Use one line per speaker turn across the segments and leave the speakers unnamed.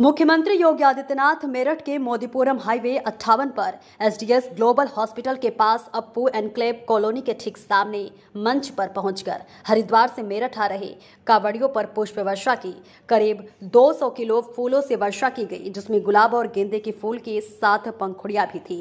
मुख्यमंत्री योगी आदित्यनाथ मेरठ के मोदीपुरम हाईवे अट्ठावन पर एसडीएस ग्लोबल हॉस्पिटल के पास अप्पू एनक्लेव कॉलोनी के ठीक सामने मंच पर पहुंचकर हरिद्वार से मेरठ आ रहे कावड़ियों पर पुष्प वर्षा की करीब 200 किलो फूलों से वर्षा की गई जिसमें गुलाब और गेंदे के फूल के साथ पंखुड़िया भी थी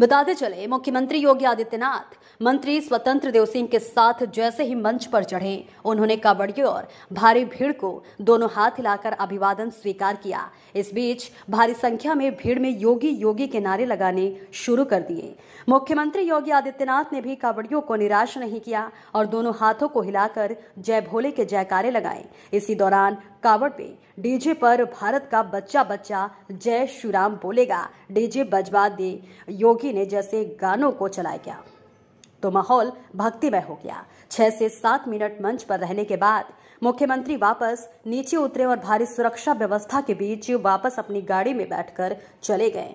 बताते चले मुख्यमंत्री योगी आदित्यनाथ मंत्री स्वतंत्र देव सिंह के साथ जैसे ही मंच पर चढ़े उन्होंने कावड़ियों और भारी भीड़ को दोनों हाथ हिलाकर अभिवादन स्वीकार किया इस बीच भारी संख्या में भीड़ में योगी योगी के नारे लगाने शुरू कर दिए मुख्यमंत्री योगी आदित्यनाथ ने भी कावड़ियों को निराश नहीं किया और दोनों हाथों को हिलाकर जय भोले के जयकारे लगाए इसी दौरान कावड़ पे डीजे पर भारत का बच्चा बच्चा जय राम बोलेगा डीजे बजवा दे योगी ने जैसे गानों को चलाया गया तो माहौल भक्तिमय हो गया छह से सात मिनट मंच पर रहने के बाद मुख्यमंत्री वापस नीचे उतरे और भारी सुरक्षा व्यवस्था के बीच वापस अपनी गाड़ी में बैठकर चले गए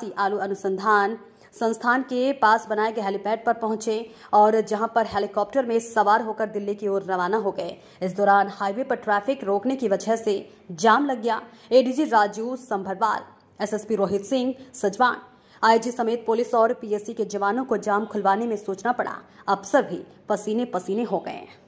ही आलू अनुसंधान संस्थान के पास बनाए गए हेलीपैड पर पहुंचे और जहां पर हेलीकॉप्टर में सवार होकर दिल्ली की ओर रवाना हो गए इस दौरान हाईवे पर ट्रैफिक रोकने की वजह से जाम लग गया ADG Raju Sambharwal SSP Rohit Singh Sajwan IG समेत पुलिस और पीएससी के जवानों को जाम खुलवाने में सोचना पड़ा अफसर भी पसीने पसीने हो गए